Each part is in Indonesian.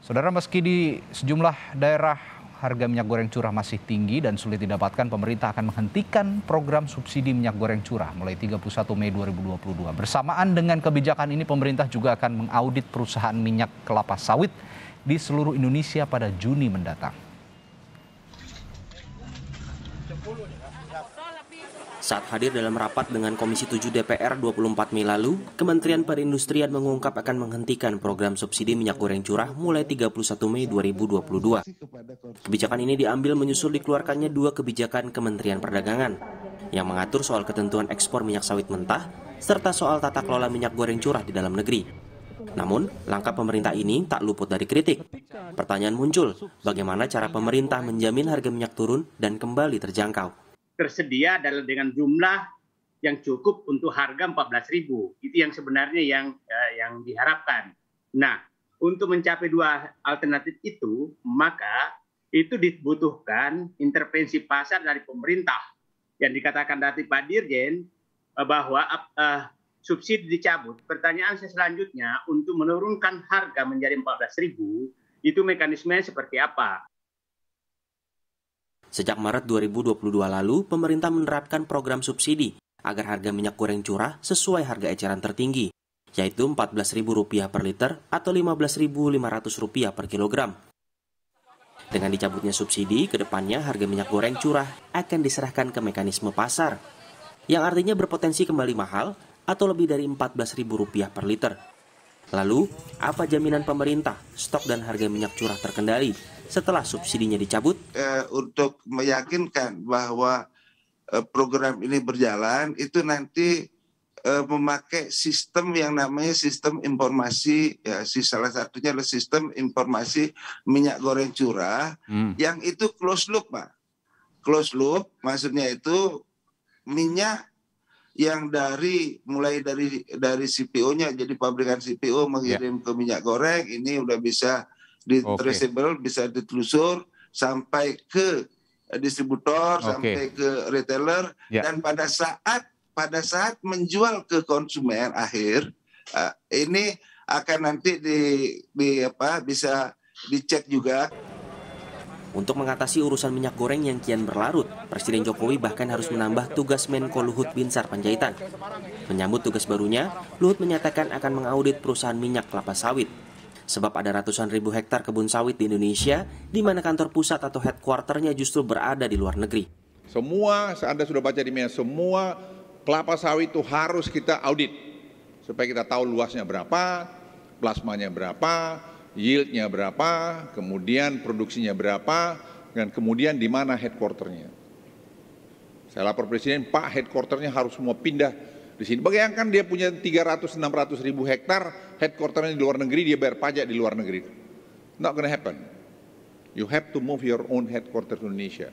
Saudara, meski di sejumlah daerah harga minyak goreng curah masih tinggi dan sulit didapatkan, pemerintah akan menghentikan program subsidi minyak goreng curah mulai 31 Mei 2022. Bersamaan dengan kebijakan ini, pemerintah juga akan mengaudit perusahaan minyak kelapa sawit di seluruh Indonesia pada Juni mendatang. Saat hadir dalam rapat dengan Komisi 7 DPR 24 Mei lalu, Kementerian Perindustrian mengungkap akan menghentikan program subsidi minyak goreng curah mulai 31 Mei 2022. Kebijakan ini diambil menyusul dikeluarkannya dua kebijakan Kementerian Perdagangan yang mengatur soal ketentuan ekspor minyak sawit mentah serta soal tata kelola minyak goreng curah di dalam negeri. Namun, langkah pemerintah ini tak luput dari kritik. Pertanyaan muncul, bagaimana cara pemerintah menjamin harga minyak turun dan kembali terjangkau? tersedia dalam dengan jumlah yang cukup untuk harga 14.000. Itu yang sebenarnya yang eh, yang diharapkan. Nah, untuk mencapai dua alternatif itu, maka itu dibutuhkan intervensi pasar dari pemerintah. Yang dikatakan dari Pak Dirjen eh, bahwa uh, subsidi dicabut. Pertanyaan saya selanjutnya untuk menurunkan harga menjadi 14.000 itu mekanismenya seperti apa? Sejak Maret 2022 lalu, pemerintah menerapkan program subsidi agar harga minyak goreng curah sesuai harga eceran tertinggi, yaitu Rp14.000 per liter atau Rp15.500 per kilogram. Dengan dicabutnya subsidi, kedepannya harga minyak goreng curah akan diserahkan ke mekanisme pasar, yang artinya berpotensi kembali mahal atau lebih dari Rp14.000 per liter. Lalu, apa jaminan pemerintah stok dan harga minyak curah terkendali setelah subsidinya dicabut? Eh, untuk meyakinkan bahwa eh, program ini berjalan itu nanti eh, memakai sistem yang namanya sistem informasi ya si salah satunya adalah sistem informasi minyak goreng curah hmm. yang itu close loop pak close loop maksudnya itu minyak yang dari mulai dari dari CPO-nya jadi pabrikan CPO mengirim yeah. ke minyak goreng ini udah bisa di okay. traceable bisa ditelusur sampai ke eh, distributor okay. sampai ke retailer yeah. dan pada saat pada saat menjual ke konsumen akhir uh, ini akan nanti di, di apa bisa dicek juga untuk mengatasi urusan minyak goreng yang kian berlarut, Presiden Jokowi bahkan harus menambah tugas Menko Luhut Binsar Panjaitan. Menyambut tugas barunya, Luhut menyatakan akan mengaudit perusahaan minyak kelapa sawit Sebab ada ratusan ribu hektar kebun sawit di Indonesia, di mana kantor pusat atau headquarternya justru berada di luar negeri. Semua, Anda sudah baca di media, semua kelapa sawit itu harus kita audit. Supaya kita tahu luasnya berapa, plasmanya berapa, yieldnya berapa, kemudian produksinya berapa, dan kemudian di mana headquarternya. Saya lapor presiden, Pak headquarternya harus semua pindah di sini. Bayangkan dia punya 300-600 ribu hektar, headquarternya di luar negeri, dia bayar pajak di luar negeri. Not gonna happen. You have to move your own headquarter to Indonesia.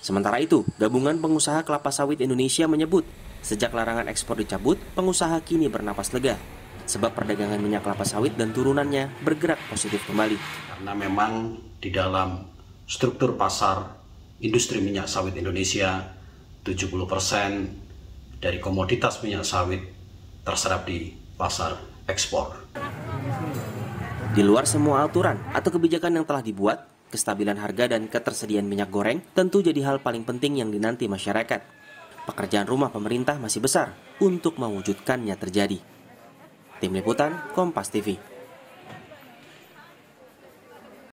Sementara itu, gabungan pengusaha kelapa sawit Indonesia menyebut, sejak larangan ekspor dicabut, pengusaha kini bernapas lega. Sebab perdagangan minyak kelapa sawit dan turunannya bergerak positif kembali. Karena memang di dalam struktur pasar industri minyak sawit Indonesia, 70 persen dari komoditas minyak sawit terserap di pasar ekspor. Di luar semua aturan atau kebijakan yang telah dibuat, kestabilan harga dan ketersediaan minyak goreng tentu jadi hal paling penting yang dinanti masyarakat. Pekerjaan rumah pemerintah masih besar untuk mewujudkannya terjadi. Tim Liputan, Kompas TV.